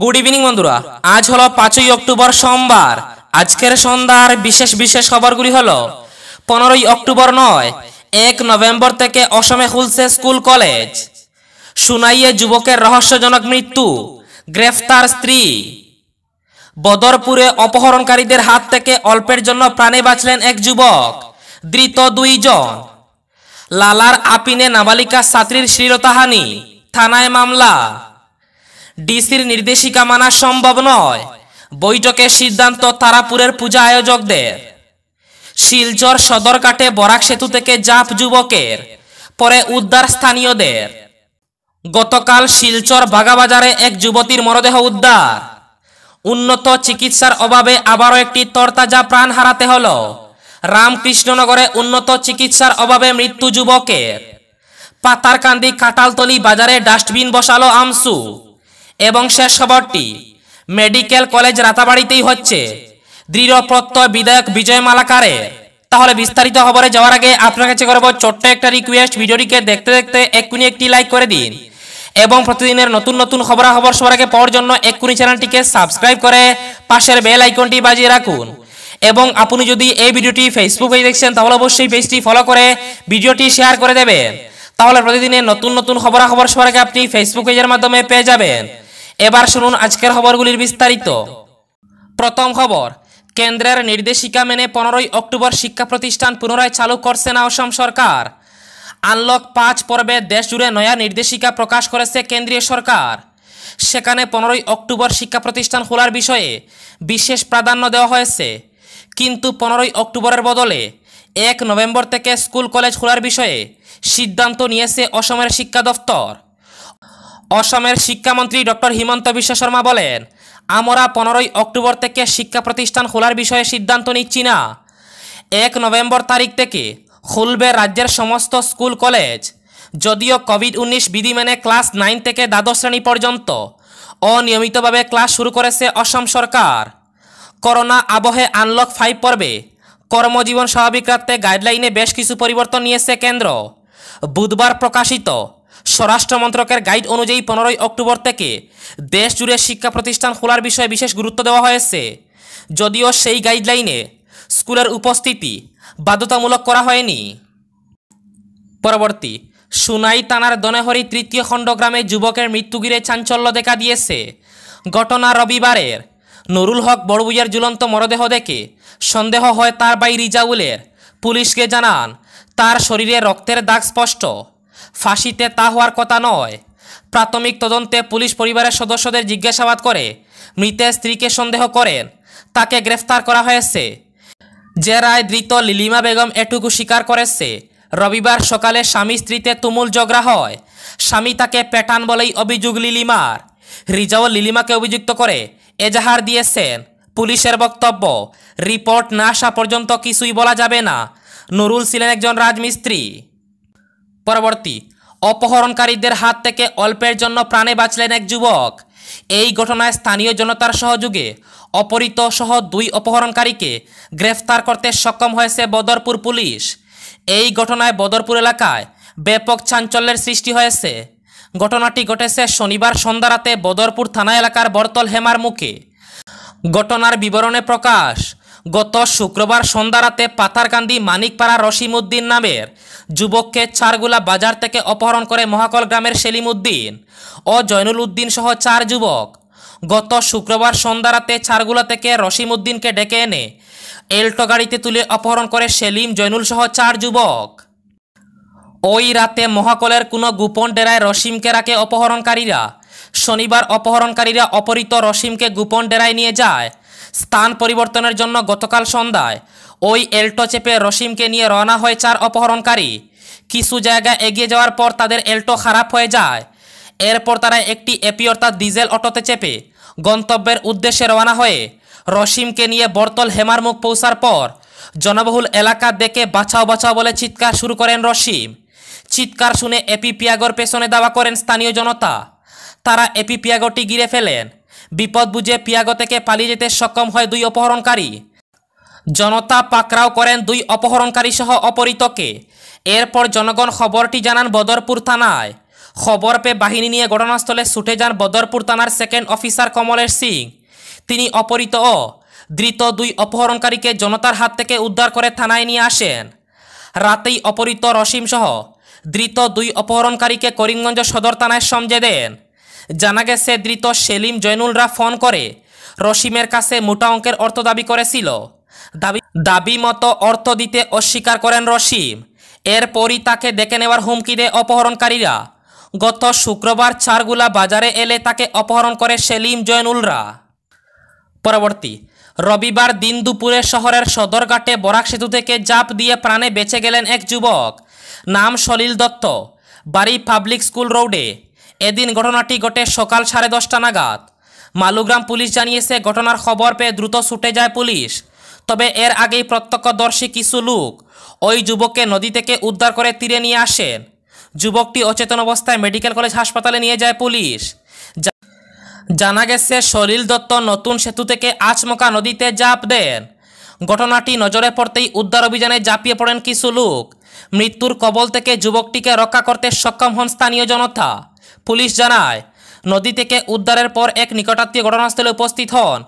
good evening বন্ধুরা আজ হলো পাঁচই অক্টোবর সোমবার আজকের সন্ধ্যার বিশেষ বিশেষ খবরগুলি হল পনেরোই অক্টোবর নয় এক নভেম্বর থেকে অসমে খুলছে স্কুল কলেজ সুনাইয়ে যুবকের রহস্যজনক মৃত্যু গ্রেফতার স্ত্রী বদরপুরে অপহরণকারীদের হাত থেকে অল্পের জন্য প্রাণে বাঁচলেন এক যুবক ধৃত দুইজন লালার আপিনে নাবালিকা ছাত্রীর শ্লীলতাহানি থানায় মামলা ডিসির নির্দেশিকা মানা সম্ভব নয় বৈঠকের সিদ্ধান্ত তারাপুরের পূজা আয়োজকদের শিলচর সদরকাটে বরাক সেতু থেকে জাপ যুবকের পরে উদ্ধার স্থানীয়দের গতকাল শিলচর বাগাবাজারে এক যুবতীর মরদেহ উদ্ধার উন্নত চিকিৎসার অভাবে আবারও একটি তরতাজা প্রাণ হারাতে হল রামকৃষ্ণনগরে উন্নত চিকিৎসার অভাবে মৃত্যু যুবকের পাতারকান্দি কাটালতলি বাজারে ডাস্টবিন বসালো আমসু এবং শেষ খবরটি মেডিকেল কলেজ রাতাবাড়িতেই হচ্ছে দৃঢ় প্রত্যয় বিধায়ক বিজয় মালাকারে তাহলে বিস্তারিত খবরে যাওয়ার আগে আপনার কাছে করবো ছোট্ট একটা রিকোয়েস্ট ভিডিওটিকে দেখতে দেখতে এক্ষুনি একটি লাইক করে দিন এবং প্রতিদিনের নতুন নতুন খবরাখবর সবার আগে পাওয়ার জন্য এক্ষুনি চ্যানেলটিকে সাবস্ক্রাইব করে পাশের বেল আইকনটি বাজিয়ে রাখুন এবং আপনি যদি এই ভিডিওটি ফেসবুকে দেখছেন তাহলে অবশ্যই পেজটি ফলো করে ভিডিওটি শেয়ার করে দেবেন তাহলে প্রতিদিনের নতুন নতুন খবরাখবর সবার আগে আপনি ফেসবুক পেজের মাধ্যমে পেয়ে যাবেন এবার শুনুন আজকের খবরগুলির বিস্তারিত প্রথম খবর কেন্দ্রের নির্দেশিকা মেনে পনেরোই অক্টোবর শিক্ষা প্রতিষ্ঠান পুনরায় চালু করছে না অসম সরকার আনলক পাঁচ পর্বে দেশজুড়ে নয়া নির্দেশিকা প্রকাশ করেছে কেন্দ্রীয় সরকার সেখানে পনেরোই অক্টোবর শিক্ষা প্রতিষ্ঠান খোলার বিষয়ে বিশেষ প্রাধান্য দেওয়া হয়েছে কিন্তু পনেরোই অক্টোবরের বদলে এক নভেম্বর থেকে স্কুল কলেজ খোলার বিষয়ে সিদ্ধান্ত নিয়েছে অসমের শিক্ষা দফতর অসমের শিক্ষামন্ত্রী ডক্টর হিমন্ত বিশ্ব শর্মা বলেন আমরা পনেরোই অক্টোবর থেকে শিক্ষা প্রতিষ্ঠান খোলার বিষয়ে সিদ্ধান্ত নিচ্ছি না এক নভেম্বর তারিখ থেকে খুলবে রাজ্যের সমস্ত স্কুল কলেজ যদিও কোভিড উনিশ বিধি মেনে ক্লাস নাইন থেকে দ্বাদশ শ্রেণী পর্যন্ত অনিয়মিতভাবে ক্লাস শুরু করেছে অসম সরকার করোনা আবহে আনলক ফাইভ পর্বে কর্মজীবন স্বাভাবিক রাখতে গাইডলাইনে বেশ কিছু পরিবর্তন নিয়েছে কেন্দ্র বুধবার প্রকাশিত স্বরাষ্ট্র মন্ত্রকের গাইড অনুযায়ী পনেরোই অক্টোবর থেকে দেশ জুড়ে শিক্ষা প্রতিষ্ঠান খোলার বিষয়ে বিশেষ গুরুত্ব দেওয়া হয়েছে যদিও সেই গাইডলাইনে স্কুলের উপস্থিতি বাধ্যতামূলক করা হয়নি পরবর্তী সুনাই তানার দনেহরি তৃতীয় খণ্ড গ্রামে যুবকের মৃত্যুগিরে চাঞ্চল্য দেখা দিয়েছে ঘটনা রবিবারের নুরুল হক বড়বুইয়ার ঝুলন্ত মরদেহ দেখে সন্দেহ হয় তার বাই রিজাউলের পুলিশকে জানান তার শরীরে রক্তের দাগ স্পষ্ট ফাঁসিতে তা হওয়ার কথা নয় প্রাথমিক তদন্তে পুলিশ পরিবারের সদস্যদের জিজ্ঞাসাবাদ করে মৃতের স্ত্রীকে সন্দেহ করেন তাকে গ্রেফতার করা হয়েছে যে রায় ধৃত লিলিমা বেগম এটুকু স্বীকার করেছে রবিবার সকালে স্বামী স্ত্রীতে তুমুল ঝগড়া হয় স্বামী তাকে প্যাটার্ন বলেই অভিযোগ লিলিমার রিজাও লিলিমাকে অভিযুক্ত করে এজাহার দিয়েছেন পুলিশের বক্তব্য রিপোর্ট না আসা পর্যন্ত কিছুই বলা যাবে না নুরুল ছিলেন একজন রাজমিস্ত্রি পরবর্তী অপহরণকারীদের হাত থেকে অল্পের জন্য প্রাণে বাঁচলেন এক যুবক এই ঘটনায় স্থানীয় জনতার সহযোগে অপহৃত সহ দুই অপহরণকারীকে গ্রেফতার করতে সক্ষম হয়েছে বদরপুর পুলিশ এই ঘটনায় বদরপুর এলাকায় ব্যাপক চাঞ্চল্যের সৃষ্টি হয়েছে ঘটনাটি ঘটেছে শনিবার সন্ধ্যা রাতে বদরপুর থানা এলাকার বরতল হেমার মুখে ঘটনার বিবরণে প্রকাশ গত শুক্রবার সন্ধ্যা রাতে মানিকপাড়া রসিমউদ্দিন নামের যুবককে চারগুলা বাজার থেকে অপহরণ করে মহাকল গ্রামের সেলিমউদ্দিন ও জয়নুল উদ্দিন সহ চার যুবক গত শুক্রবার সন্ধ্যা রাতে চারগুলা থেকে রসিমউদ্দিনকে ডেকে এনে এল্টো গাড়িতে তুলে অপহরণ করে সেলিম জয়নুল সহ চার যুবক ওই রাতে মহাকলের কোনো গোপন ডেরায় রসিমকে রাখে অপহরণকারীরা শনিবার অপহরণকারীরা অপহৃত রসিমকে গোপন ডেরায় নিয়ে যায় স্থান পরিবর্তনের জন্য গতকাল সন্ধ্যায় ওই এল্টো চেপে রসিমকে নিয়ে রওনা হয় চার অপহরণকারী কিছু জায়গা এগিয়ে যাওয়ার পর তাদের এল্টো খারাপ হয়ে যায় এরপর তারা একটি এপি অর্থাৎ ডিজেল অটোতে চেপে গন্তব্যের উদ্দেশ্যে রওনা হয়ে রসিমকে নিয়ে বর্তল হেমার মুখ পৌঁছার পর জনবহুল এলাকা দেখে বাছাও বাছাও বলে চিৎকার শুরু করেন রসিম চিৎকার শুনে এপি পিয়াগর পেছনে দাওয়া করেন স্থানীয় জনতা তারা এপি পিয়াগরটি গিরে ফেলেন বিপদ বুঝে পিয়াগ থেকে পালিয়ে যেতে সক্ষম হয় দুই অপহরণকারী জনতা পাকরাও করেন দুই অপহরণকারী সহ অপহৃতকে এরপর জনগণ খবরটি জানান বদরপুর থানায় খবর পেয়ে বাহিনী নিয়ে ঘটনাস্থলে ছুটে যান বদরপুর থানার সেকেন্ড অফিসার কমলের সিং তিনি অপরিত ও ধৃত দুই অপহরণকারীকে জনতার হাত থেকে উদ্ধার করে থানায় নিয়ে আসেন রাতেই অপহৃত সহ ধৃত দুই অপহরণকারীকে করিমগঞ্জ সদর থানায় সমঝে দেন জানা গেছে ধৃত সেলিম জয়নুলরা ফোন করে রসিমের কাছে মোটা অঙ্কের অর্থ দাবি করেছিল দাবি দাবি মতো অর্থ দিতে অস্বীকার করেন রসিম এরপরই তাকে ডেকে নেওয়ার হুমকি দেয় অপহরণকারীরা গত শুক্রবার চারগুলা বাজারে এলে তাকে অপহরণ করে সেলিম জয়নুলরা পরবর্তী রবিবার দিন দুপুরে শহরের সদরঘাটে বরাক সেতু থেকে জাপ দিয়ে প্রাণে বেঁচে গেলেন এক যুবক নাম সলিল দত্ত বাড়ি পাবলিক স্কুল রোডে এদিন ঘটনাটি ঘটে সকাল সাড়ে দশটা নাগাদ মালুগ্রাম পুলিশ জানিয়েছে ঘটনার খবর পেয়ে দ্রুত ছুটে যায় পুলিশ তবে এর আগেই প্রত্যক্ষদর্শী কিছু লোক ওই যুবককে নদী থেকে উদ্ধার করে তীরে নিয়ে আসেন যুবকটি অচেতন অবস্থায় মেডিকেল কলেজ হাসপাতালে নিয়ে যায় পুলিশ জানা গেছে সলিল দত্ত নতুন সেতু থেকে আচমকা নদীতে জাপ দেন ঘটনাটি নজরে পড়তেই উদ্ধার অভিযানে ঝাঁপিয়ে পড়েন কিছু লোক মৃত্যুর কবল থেকে যুবকটিকে রক্ষা করতে সক্ষম হন স্থানীয় জনতা পুলিশ জানায় নদী থেকে উদ্ধারের পর এক নিকটাত্মীয় ঘটনাস্থলে উপস্থিত হন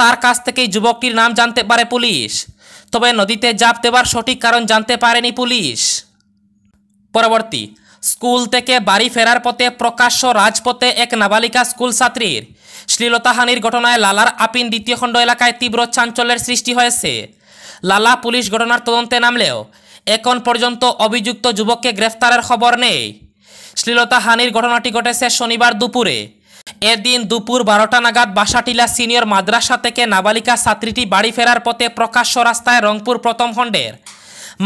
তার কাছ থেকেই যুবকটির নাম জানতে পারে পুলিশ তবে নদীতে জাপ দেবার সঠিক কারণ জানতে পারেনি পুলিশ পরবর্তী স্কুল থেকে বাড়ি ফেরার পথে প্রকাশ্য রাজপথে এক নাবালিকা স্কুল ছাত্রীর শ্লীলতাহানির ঘটনায় লালার আপিন দ্বিতীয় খণ্ড এলাকায় তীব্র চাঞ্চল্যের সৃষ্টি হয়েছে লালা পুলিশ ঘটনার তদন্তে নামলেও এখন পর্যন্ত অভিযুক্ত যুবককে গ্রেফতারের খবর নেই শ্লীলতাহানির ঘটনাটি ঘটেছে শনিবার দুপুরে এদিন দুপুর বারোটা নাগাদ বাসাটিলা সিনিয়র মাদ্রাসা থেকে নাবালিকা ছাত্রীটি বাড়ি ফেরার পথে প্রকাশ্য রাস্তায় রংপুর প্রথম খণ্ডের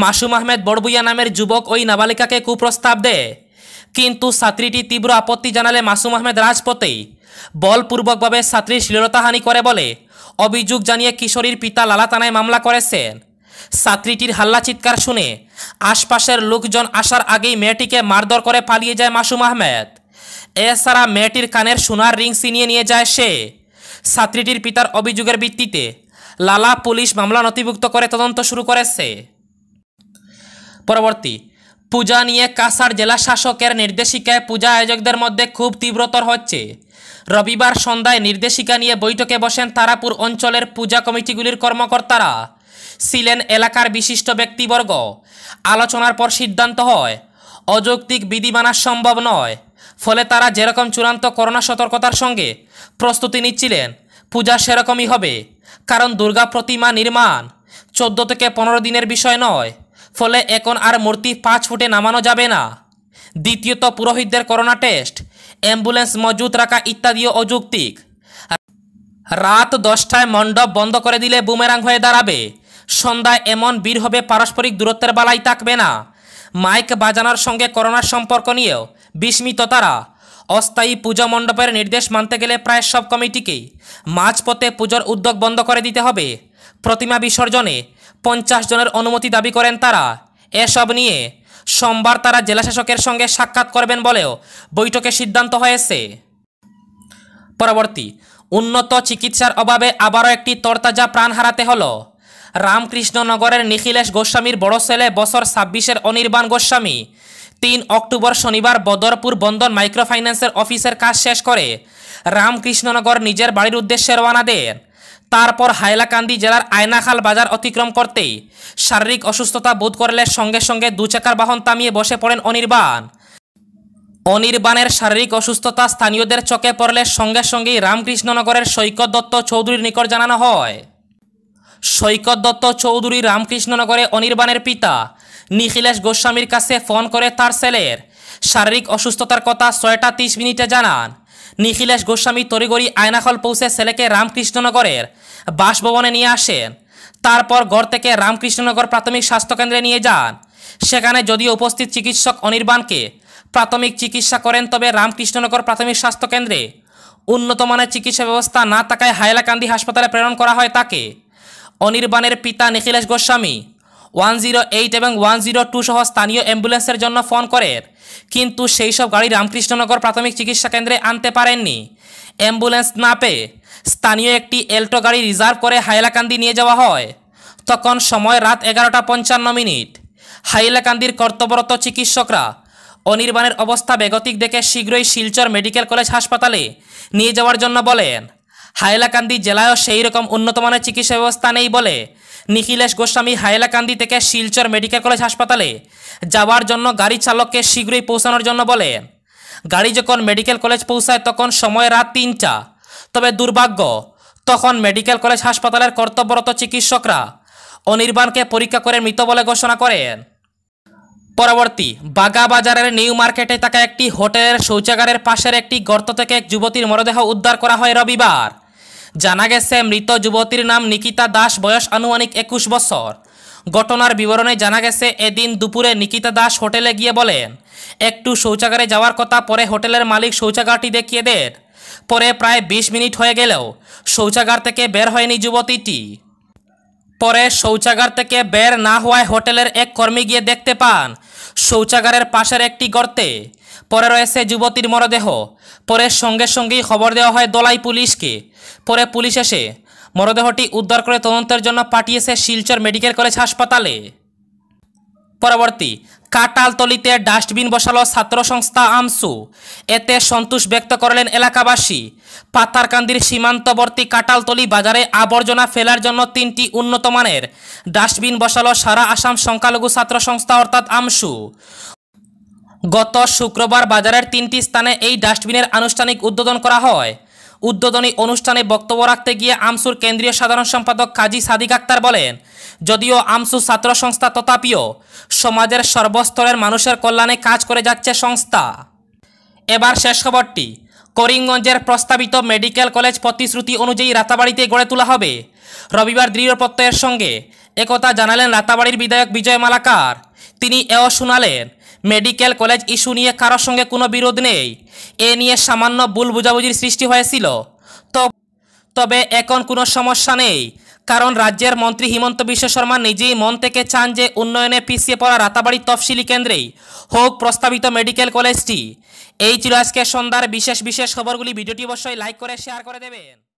মাসুম আহমেদ বড়বুইয়া নামের যুবক ওই নাবালিকাকে কুপ্রস্তাব দেয় কিন্তু ছাত্রীটি তীব্র আপত্তি জানালে মাসুম আহমেদ রাজপথেই বলপূর্বকভাবে ছাত্রীর শ্লীলতাহানি করে বলে অভিযোগ জানিয়ে কিশোরীর পিতা লালা থানায় মামলা করেছেন ছাত্রীটির হাল্লা চিৎকার শুনে আশপাশের লোকজন আসার আগেই মেয়েটিকে মারধর করে পালিয়ে যায় মাসুম আহমেদ এছাড়া মেয়েটির কানের সোনার রিং ছিনিয়ে নিয়ে যায় সে ছাত্রীটির পিতার অভিযোগের ভিত্তিতে লালা পুলিশ মামলা নথিভুক্ত করে তদন্ত শুরু করেছে পরবর্তী পূজা নিয়ে কাসার জেলা শাসকের নির্দেশিকায় পূজা আয়োজকদের মধ্যে খুব তীব্রতর হচ্ছে রবিবার সন্ধ্যায় নির্দেশিকা নিয়ে বৈঠকে বসেন তারাপুর অঞ্চলের পূজা কমিটিগুলির কর্মকর্তারা ছিলেন এলাকার বিশিষ্ট ব্যক্তিবর্গ আলোচনার পর সিদ্ধান্ত হয় অযৌক্তিক বিধি মানা সম্ভব নয় ফলে তারা যেরকম চূড়ান্ত করোনা সতর্কতার সঙ্গে প্রস্তুতি নিচ্ছিলেন পূজা সেরকমই হবে কারণ দুর্গা প্রতিমা নির্মাণ চোদ্দ থেকে পনেরো দিনের বিষয় নয় ফলে এখন আর মূর্তি পাঁচ ফুটে নামানো যাবে না দ্বিতীয়ত পুরোহিতদের করোনা টেস্ট অ্যাম্বুলেন্স মজুত রাখা ইত্যাদিও অযৌক্তিক রাত দশটায় মণ্ডপ বন্ধ করে দিলে বুমেরাং হয়ে দাঁড়াবে সন্ধ্যা এমন বীর হবে পারস্পরিক দূরত্বের বালাই থাকবে না মাইক বাজানোর সঙ্গে করোনার সম্পর্ক নিয়েও বিস্মিত তারা অস্থায়ী পূজা মণ্ডপের নির্দেশ মানতে গেলে প্রায় সব কমিটিকেই মাঝপথে পুজোর উদ্যোগ বন্ধ করে দিতে হবে প্রতিমা বিসর্জনে পঞ্চাশ জনের অনুমতি দাবি করেন তারা এসব নিয়ে সোমবার তারা জেলাশাসকের সঙ্গে সাক্ষাৎ করবেন বলেও বৈঠকে সিদ্ধান্ত হয়েছে পরবর্তী উন্নত চিকিৎসার অভাবে আবারও একটি তরতাজা প্রাণ হারাতে হলো রামকৃষ্ণনগরের নিখিলেশ গোস্বামীর বড় ছেলে বছর ছাব্বিশের অনির্বাণ গোস্বামী তিন অক্টোবর শনিবার বদরপুর বন্দর মাইক্রোফাইন্যান্সের অফিসের কাজ শেষ করে রামকৃষ্ণনগর নিজের বাড়ির উদ্দেশ্যে রওয়ানা দেন তারপর হাইলাকান্দি জেলার আয়নাখাল বাজার অতিক্রম করতে শারীরিক অসুস্থতা বোধ করলে সঙ্গে সঙ্গে দুচাকার বাহন তামিয়ে বসে পড়েন অনির্বাণ অনির্বাণের শারীরিক অসুস্থতা স্থানীয়দের চোখে পড়লে সঙ্গে সঙ্গেই রামকৃষ্ণনগরের সৈকত দত্ত চৌধুরীর নিকট জানানো হয় সৈকত দত্ত চৌধুরী রামকৃষ্ণনগরে অনির্বাণের পিতা নিখিলেশ গোস্বামীর কাছে ফোন করে তার ছেলের শারীরিক অসুস্থতার কথা ছয়টা তিরিশ মিনিটে জানান নিখিলেশ গোস্বামী তরিগরি আয়নাখল পৌঁছে ছেলেকে রামকৃষ্ণনগরের বাসভবনে নিয়ে আসেন তারপর ঘর থেকে রামকৃষ্ণনগর প্রাথমিক স্বাস্থ্যকেন্দ্রে নিয়ে যান সেখানে যদি উপস্থিত চিকিৎসক অনির্বাণকে প্রাথমিক চিকিৎসা করেন তবে রামকৃষ্ণনগর প্রাথমিক স্বাস্থ্যকেন্দ্রে উন্নতমানের চিকিৎসা ব্যবস্থা না থাকায় হাইলাকান্দি হাসপাতালে প্রেরণ করা হয় তাকে অনির্বাণের পিতা Nikhilesh Goswami one zero eight এবং ওয়ান জিরো টু সহ স্থানীয় অ্যাম্বুলেন্সের জন্য ফোন করেন কিন্তু সেই সব গাড়ি রামকৃষ্ণনগর প্রাথমিক চিকিৎসা কেন্দ্রে আনতে পারেননি অ্যাম্বুলেন্স না পেয়ে স্থানীয় একটি এলটো গাড়ি রিজার্ভ করে হাইলাকান্দি নিয়ে যাওয়া হয় তখন সময় রাত এগারোটা পঞ্চান্ন মিনিট হাইলাকান্দির কর্তব্যরত চিকিৎসকরা অনির্বাণের অবস্থা বেগতিক দেখে শীঘ্রই শিলচর মেডিকেল কলেজ হাসপাতালে নিয়ে যাওয়ার জন্য বলেন হায়লাকান্দি জেলায়ও সেই রকম উন্নতমানের চিকিৎসা ব্যবস্থা নেই বলে নিখিলেশ গোস্বামী হায়লাকান্দি থেকে শিলচর মেডিকেল কলেজ হাসপাতালে যাওয়ার জন্য গাড়ি চালককে শীঘ্রই পৌঁছানোর জন্য বলে গাড়ি যখন মেডিকেল কলেজ পৌঁছায় তখন সময় রাত তিনটা তবে দুর্ভাগ্য তখন মেডিকেল কলেজ হাসপাতালের কর্তব্যরত চিকিৎসকরা অনির্বাণকে পরীক্ষা করে মৃত বলে ঘোষণা করেন পরবর্তী বাগা বাজারের নিউ মার্কেটে থাকা একটি হোটেলের শৌচাগারের পাশের একটি গর্ত থেকে এক যুবতীর মরদেহ উদ্ধার করা হয় রবিবার জানা গেছে মৃত যুবতীর নাম নিকিতা দাস বয়স আনুমানিক একুশ বছর ঘটনার বিবরণে জানা গেছে এদিন দুপুরে নিকিতা দাস হোটেলে গিয়ে বলেন একটু শৌচাগারে যাওয়ার কথা পরে হোটেলের মালিক শৌচাগারটি দেখিয়ে দেন পরে প্রায় ২০ মিনিট হয়ে গেলেও শৌচাগার থেকে বের হয়নি যুবতীটি পরে শৌচাগার থেকে বের না হওয়ায় হোটেলের এক কর্মী গিয়ে দেখতে পান শৌচাগারের পাশের একটি গর্তে পরে রয়েছে যুবতীর মরদেহ পরে সঙ্গে সঙ্গেই খবর দেওয়া হয় দলাই পুলিশকে পরে পুলিশ এসে মরদেহটি উদ্ধার করে তদন্তের জন্য পাঠিয়েছে শিলচর মেডিকেল কলেজ হাসপাতালে পরবর্তী কাটালতলিতে ডাস্টবিন বসালো ছাত্র সংস্থা আমসু এতে সন্তোষ ব্যক্ত করলেন এলাকাবাসী পাতারকান্দির সীমান্তবর্তী কাটালতলি বাজারে আবর্জনা ফেলার জন্য তিনটি উন্নতমানের ডাস্টবিন বসালো সারা আসাম সংখ্যালঘু ছাত্র সংস্থা অর্থাৎ আমসু গত শুক্রবার বাজারের তিনটি স্থানে এই ডাস্টবিনের আনুষ্ঠানিক উদ্বোধন করা হয় উদ্বোধনী অনুষ্ঠানে বক্তব্য রাখতে গিয়ে আমসুর কেন্দ্রীয় সাধারণ সম্পাদক কাজী সাদিক আক্তার বলেন যদিও আমসু ছাত্র সংস্থা তথাপিও সমাজের সর্বস্তরের মানুষের কল্যাণে কাজ করে যাচ্ছে সংস্থা এবার শেষ খবরটি করিমগঞ্জের প্রস্তাবিত মেডিকেল কলেজ প্রতিশ্রুতি অনুযায়ী রাতাবাড়িতে গড়ে তোলা হবে রবিবার দৃঢ় প্রত্যয়ের সঙ্গে একথা জানালেন রাতাবাড়ির বিধায়ক বিজয় মালাকার তিনি এও শোনালেন মেডিকেল কলেজ ইস্যু নিয়ে কারোর সঙ্গে কোনো বিরোধ নেই এ নিয়ে সামান্য ভুল বুঝাবুঝির সৃষ্টি হয়েছিল তো তবে এখন কোনো সমস্যা নেই কারণ রাজ্যের মন্ত্রী হিমন্ত বিশ্ব শর্মা নিজেই মন থেকে চান যে উন্নয়নে পিছিয়ে পড়া রাতাবাড়ি তফসিলি কেন্দ্রেই হোক প্রস্তাবিত মেডিকেল কলেজটি এই ছিল আজকে সন্ধ্যার বিশেষ বিশেষ খবরগুলি ভিডিওটি অবশ্যই লাইক করে শেয়ার করে দেবেন